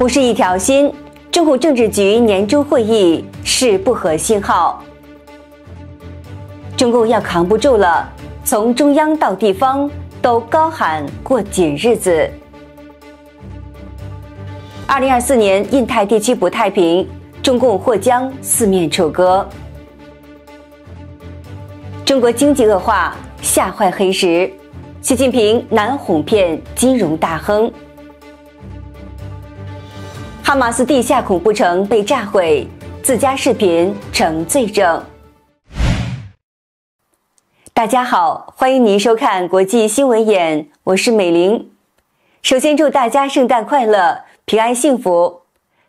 不是一条心，中共政治局年终会议是不合信号。中共要扛不住了，从中央到地方都高喊过紧日子。二零二四年印太地区不太平，中共或将四面楚歌。中国经济恶化吓坏黑石，习近平难哄骗金融大亨。哈马斯地下恐怖城被炸毁，自家视频成罪证。大家好，欢迎您收看《国际新闻眼》，我是美玲。首先祝大家圣诞快乐，平安幸福。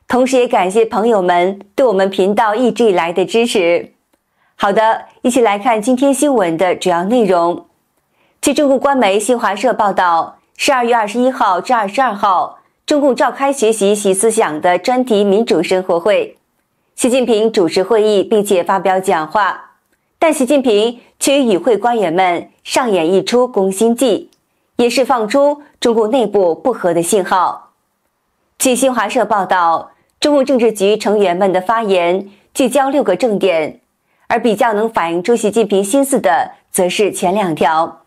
同时，也感谢朋友们对我们频道一直以来的支持。好的，一起来看今天新闻的主要内容。据中国官媒新华社报道，十二月二十一号至二十二号。中共召开学习习思想的专题民主生活会，习近平主持会议并且发表讲话，但习近平却与与会官员们上演一出攻心计，也释放出中共内部不和的信号。据新华社报道，中共政治局成员们的发言聚焦六个重点，而比较能反映出习近平心思的，则是前两条。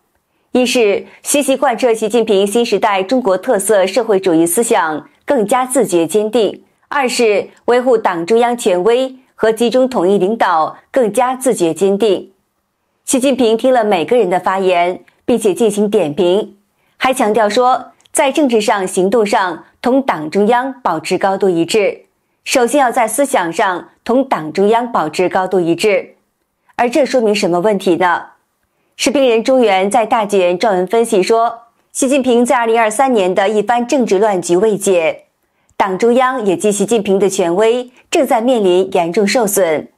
一是学习贯彻习近平新时代中国特色社会主义思想更加自觉坚定，二是维护党中央权威和集中统一领导更加自觉坚定。习近平听了每个人的发言，并且进行点评，还强调说，在政治上、行动上同党中央保持高度一致，首先要在思想上同党中央保持高度一致。而这说明什么问题呢？士兵人中原在大纪元撰文分析说，习近平在2023年的一番政治乱局未解，党中央也及习近平的权威正在面临严重受损。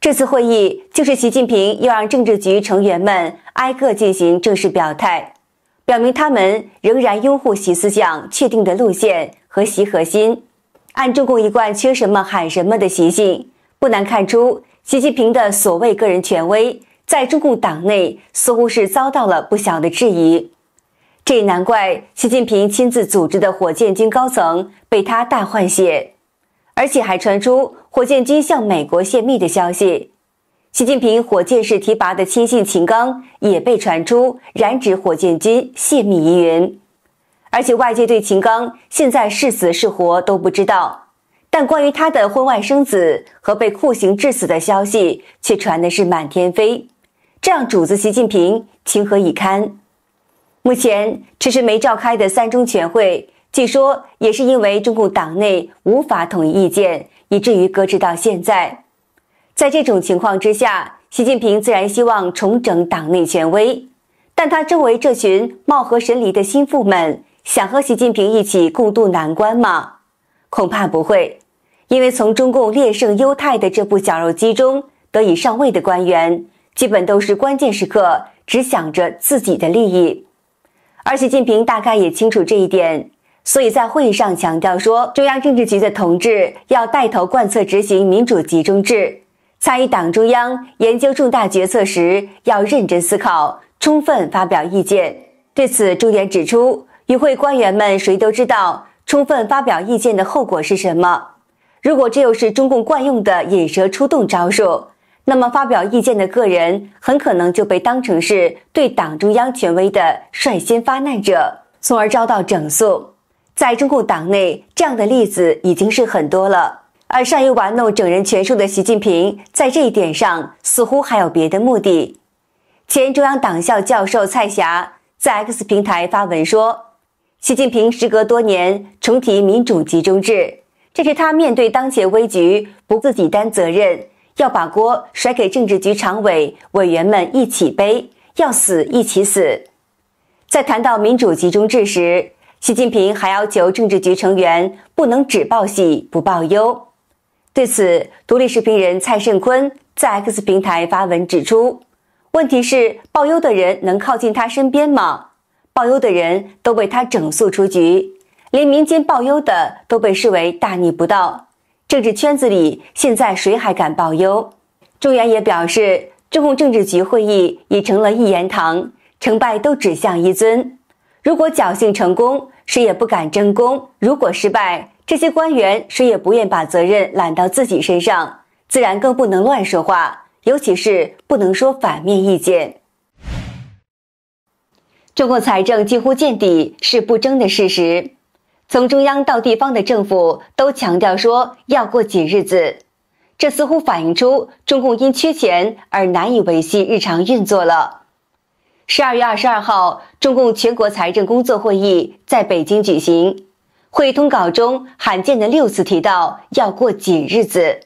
这次会议就是习近平要让政治局成员们挨个进行正式表态，表明他们仍然拥护习思想确定的路线和习核心。按中共一贯缺什么喊什么的习性，不难看出习近平的所谓个人权威。在中共党内似乎是遭到了不小的质疑，这也难怪习近平亲自组织的火箭军高层被他大换血，而且还传出火箭军向美国泄密的消息。习近平火箭式提拔的亲信秦刚也被传出染指火箭军泄密疑云，而且外界对秦刚现在是死是活都不知道，但关于他的婚外生子和被酷刑致死的消息却传的是满天飞。这让主子习近平情何以堪？目前迟迟没召开的三中全会，据说也是因为中共党内无法统一意见，以至于搁置到现在。在这种情况之下，习近平自然希望重整党内权威，但他周围这群貌合神离的心腹们，想和习近平一起共度难关吗？恐怕不会，因为从中共劣胜优汰的这部绞肉机中得以上位的官员。基本都是关键时刻只想着自己的利益，而习近平大概也清楚这一点，所以在会议上强调说，中央政治局的同志要带头贯彻执行民主集中制，参与党中央研究重大决策时要认真思考，充分发表意见。对此，朱元指出，与会官员们谁都知道，充分发表意见的后果是什么？如果这又是中共惯用的引蛇出洞招数。那么，发表意见的个人很可能就被当成是对党中央权威的率先发难者，从而遭到整肃。在中共党内，这样的例子已经是很多了。而善于玩弄整人权术的习近平，在这一点上似乎还有别的目的。前中央党校教授蔡霞在 X 平台发文说：“习近平时隔多年重提民主集中制，这是他面对当前危局不自己担责任。”要把锅甩给政治局常委委员们一起背，要死一起死。在谈到民主集中制时，习近平还要求政治局成员不能只报喜不报忧。对此，独立视频人蔡甚坤在 X 平台发文指出：“问题是报忧的人能靠近他身边吗？报忧的人都被他整肃出局，连民间报忧的都被视为大逆不道。”政治圈子里，现在谁还敢报忧？中原也表示，中共政治局会议已成了一言堂，成败都指向一尊。如果侥幸成功，谁也不敢争功；如果失败，这些官员谁也不愿把责任揽到自己身上，自然更不能乱说话，尤其是不能说反面意见。中共财政几乎见底是不争的事实。从中央到地方的政府都强调说要过紧日子，这似乎反映出中共因缺钱而难以维系日常运作了。十二月二十二号，中共全国财政工作会议在北京举行，会议通稿中罕见的六次提到要过紧日子，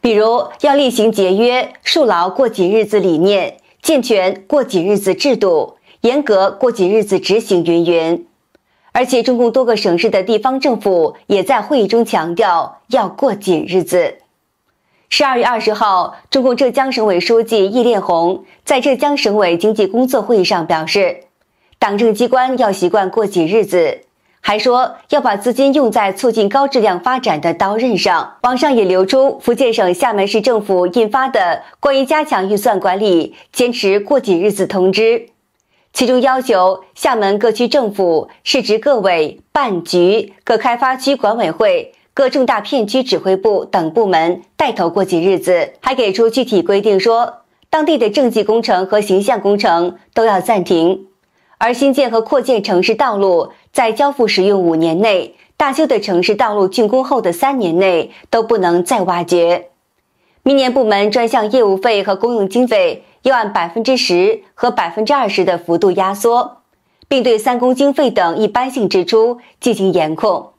比如要厉行节约、树牢过紧日子理念、健全过紧日子制度、严格过紧日子执行，云云。而且，中共多个省市的地方政府也在会议中强调要过紧日子。十二月二十号，中共浙江省委书记易炼红在浙江省委经济工作会议上表示，党政机关要习惯过紧日子，还说要把资金用在促进高质量发展的刀刃上。网上也流出福建省厦门市政府印发的关于加强预算管理、坚持过紧日子通知。其中要求厦门各区政府、市直各委办局、各开发区管委会、各重大片区指挥部等部门带头过紧日子，还给出具体规定，说当地的政绩工程和形象工程都要暂停，而新建和扩建城市道路在交付使用五年内，大修的城市道路竣工后的三年内都不能再挖掘。明年部门专项业务费和公用经费。要按百分之十和百分之二十的幅度压缩，并对三公经费等一般性支出进行严控。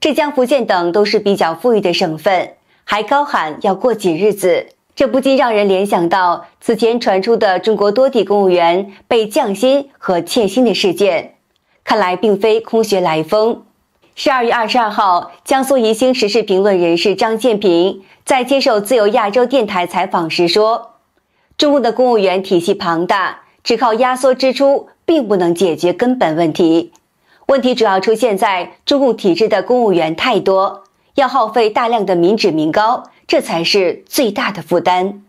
浙江、福建等都是比较富裕的省份，还高喊要过紧日子，这不禁让人联想到此前传出的中国多地公务员被降薪和欠薪的事件，看来并非空穴来风。十二月二十二号，江苏宜兴时事评论人士张建平在接受自由亚洲电台采访时说。中共的公务员体系庞大，只靠压缩支出并不能解决根本问题。问题主要出现在中共体制的公务员太多，要耗费大量的民脂民膏，这才是最大的负担。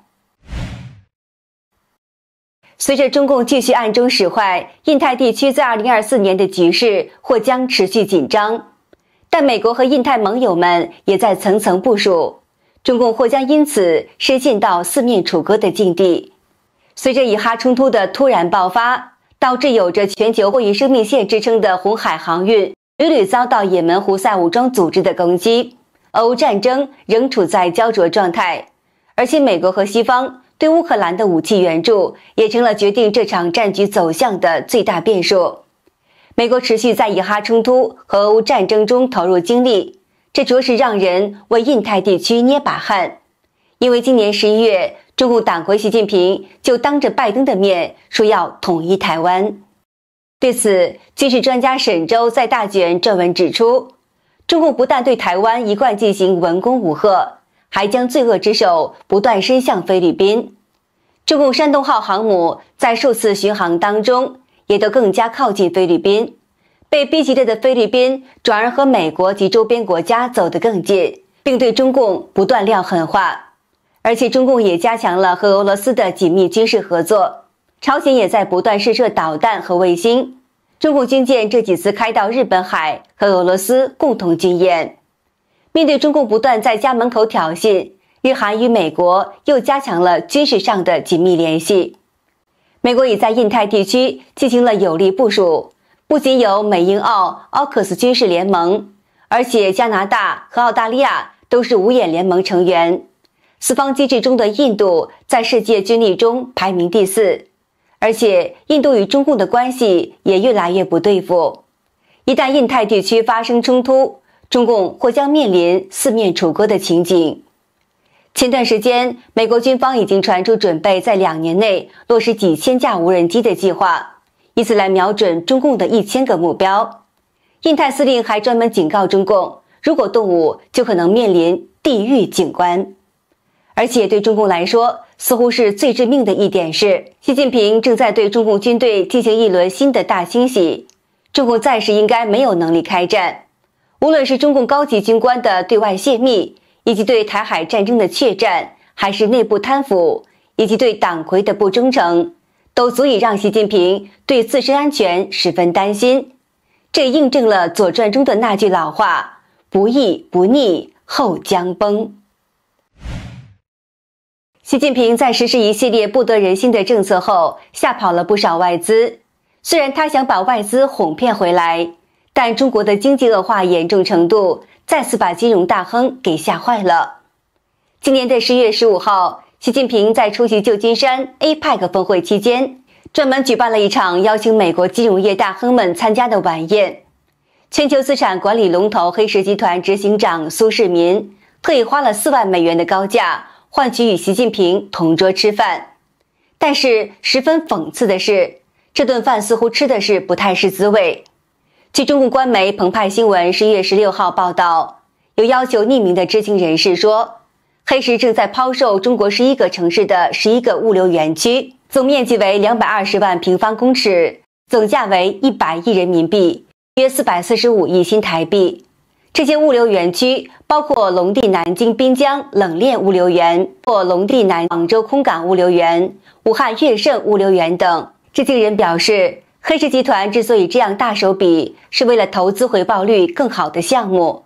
随着中共继续暗中使坏，印太地区在二零二四年的局势或将持续紧张，但美国和印太盟友们也在层层部署。中共或将因此深陷到四面楚歌的境地。随着以哈冲突的突然爆发，导致有着全球货运生命线之称的红海航运屡屡遭到也门胡塞武装组织的攻击，俄乌战争仍处在焦灼状态，而且美国和西方对乌克兰的武器援助也成了决定这场战局走向的最大变数。美国持续在以哈冲突和俄乌战争中投入精力。这着实让人为印太地区捏把汗，因为今年十一月，中共党国习近平就当着拜登的面说要统一台湾。对此，军事专家沈周在《大卷》撰文指出，中共不但对台湾一贯进行文攻武赫，还将罪恶之手不断伸向菲律宾。中共山东号航母在数次巡航当中，也都更加靠近菲律宾。被逼急了的菲律宾转而和美国及周边国家走得更近，并对中共不断撂狠话，而且中共也加强了和俄罗斯的紧密军事合作。朝鲜也在不断试射导弹和卫星。中共军舰这几次开到日本海和俄罗斯共同军演，面对中共不断在家门口挑衅，日韩与美国又加强了军事上的紧密联系。美国已在印太地区进行了有力部署。不仅有美英澳奥克斯军事联盟，而且加拿大和澳大利亚都是五眼联盟成员。四方机制中的印度在世界军力中排名第四，而且印度与中共的关系也越来越不对付。一旦印太地区发生冲突，中共或将面临四面楚歌的情景。前段时间，美国军方已经传出准备在两年内落实几千架无人机的计划。以此来瞄准中共的一千个目标，印太司令还专门警告中共：如果动武，就可能面临地狱景观。而且对中共来说，似乎是最致命的一点是，习近平正在对中共军队进行一轮新的大清洗。中共暂时应该没有能力开战。无论是中共高级军官的对外泄密，以及对台海战争的怯战，还是内部贪腐以及对党魁的不忠诚。都足以让习近平对自身安全十分担心，这印证了《左传》中的那句老话：“不义不逆，后将崩。”习近平在实施一系列不得人心的政策后，吓跑了不少外资。虽然他想把外资哄骗回来，但中国的经济恶化严重程度再次把金融大亨给吓坏了。今年的十月十五号。习近平在出席旧金山 APEC 峰会期间，专门举办了一场邀请美国金融业大亨们参加的晚宴。全球资产管理龙头黑石集团执行长苏世民特意花了四万美元的高价，换取与习近平同桌吃饭。但是十分讽刺的是，这顿饭似乎吃的是不太是滋味。据中国官媒澎湃新闻十月十六号报道，有要求匿名的知情人士说。黑石正在抛售中国十一个城市的十一个物流园区，总面积为两百二十万平方公尺，总价为一百亿人民币，约四百四十五亿新台币。这些物流园区包括龙地南京滨江冷链物流园、或龙地南广州空港物流园、武汉粤盛物流园等。知情人表示，黑石集团之所以这样大手笔，是为了投资回报率更好的项目。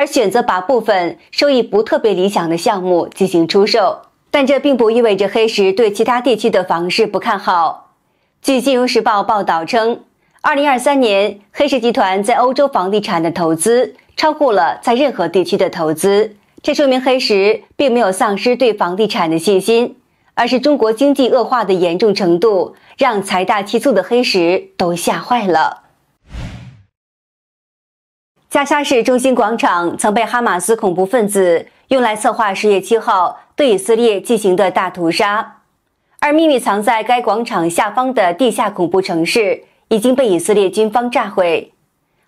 而选择把部分收益不特别理想的项目进行出售，但这并不意味着黑石对其他地区的房市不看好。据《金融时报》报道称，2023年黑石集团在欧洲房地产的投资超过了在任何地区的投资，这说明黑石并没有丧失对房地产的信心，而是中国经济恶化的严重程度让财大气粗的黑石都吓坏了。加沙市中心广场曾被哈马斯恐怖分子用来策划十月七号对以色列进行的大屠杀，而秘密藏在该广场下方的地下恐怖城市已经被以色列军方炸毁。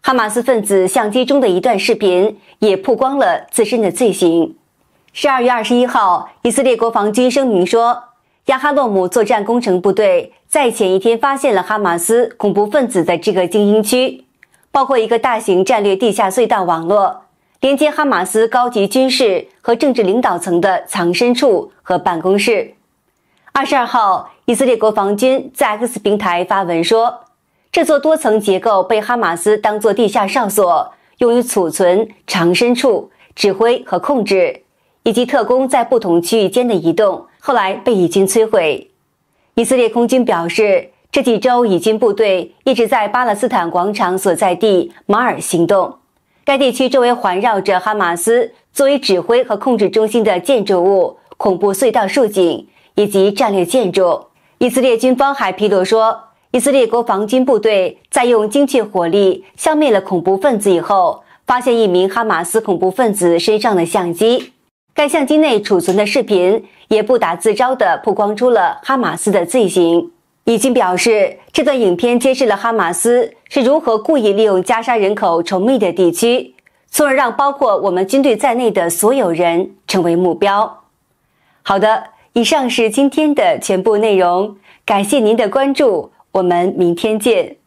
哈马斯分子相机中的一段视频也曝光了自身的罪行。十二月二十一号，以色列国防军声明说，亚哈洛姆作战工程部队在前一天发现了哈马斯恐怖分子的这个精英区。包括一个大型战略地下隧道网络，连接哈马斯高级军事和政治领导层的藏身处和办公室。二十二号，以色列国防军在 X 平台发文说，这座多层结构被哈马斯当作地下哨所，用于储存、藏身处、指挥和控制，以及特工在不同区域间的移动。后来被以军摧毁。以色列空军表示。这几周，以军部队一直在巴勒斯坦广场所在地马尔行动。该地区周围环绕着哈马斯作为指挥和控制中心的建筑物、恐怖隧道、竖井以及战略建筑。以色列军方还披露说，以色列国防军部队在用精确火力消灭了恐怖分子以后，发现一名哈马斯恐怖分子身上的相机，该相机内储存的视频也不打自招地曝光出了哈马斯的罪行。已经表示，这段影片揭示了哈马斯是如何故意利用加沙人口稠密的地区，从而让包括我们军队在内的所有人成为目标。好的，以上是今天的全部内容，感谢您的关注，我们明天见。